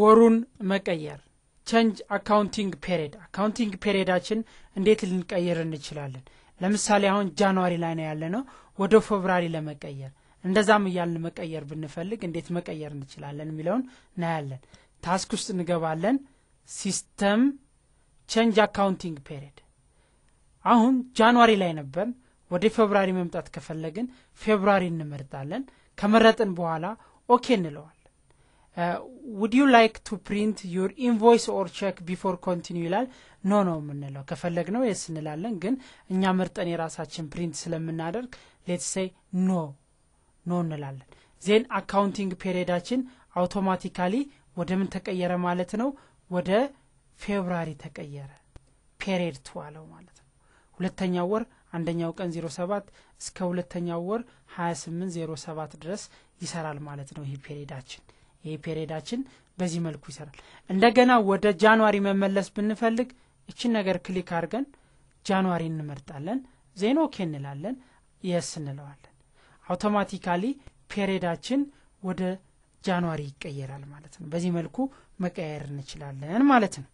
ወሩን መቀየር ቸንጅ አካውንቲንግ ፔሪድ አካውንቲንግ ፔሪዳችን እንዴት ልንቀይር እንችላለን? ለምሳሌ አሁን ጃንዋሪ ላይ ነው ያለ ነው ወደ ፌብራሪ ለመቀየር እንደዛም እያልን መቀየር ብንፈልግ እንዴት መቀየር እንችላለን የሚለውን እናያለን። ታስክ ውስጥ እንገባለን። ሲስተም ቸንጅ አካውንቲንግ ፔሪድ አሁን ጃንዋሪ ላይ ነበር። ወደ ፌብራሪ መምጣት ከፈለግን ፌብራሪ እንመርጣለን። ከመረጥን በኋላ ኦኬ እንለዋል። ውድ ዩ ላይክ ቱ ፕሪንት ዩር ኢንቮይስ ኦር ቼክ ቢፎር ኮንቲኒ ይላል። ኖ ነው የምንለው። ከፈለግ ነው የስ እንላለን፣ ግን እኛ መርጠን የራሳችን ፕሪንት ስለምናደርግ ሌትስ ሴይ ኖ ኖ እንላለን። ዜን አካውንቲንግ ፔሪዳችን አውቶማቲካሊ ወደ ምን ተቀየረ ማለት ነው? ወደ ፌብራሪ ተቀየረ። ፔሪድ ትዋለው ማለት ነው። ሁለተኛው ወር አንደኛው ቀን 07 እስከ ሁለተኛው ወር 28 07 ድረስ ይሰራል ማለት ነው ይህ ፔሪዳችን። ይሄ ፔሬዳችን በዚህ መልኩ ይሰራል። እንደገና ወደ ጃንዋሪ መመለስ ብንፈልግ እችን ነገር ክሊክ አድርገን ጃንዋሪ እንመርጣለን። ዜን ኦኬ እንላለን። የስ እንለዋለን። አውቶማቲካሊ ፔሬዳችን ወደ ጃንዋሪ ይቀየራል ማለት ነው። በዚህ መልኩ መቀየር እንችላለን ማለት ነው።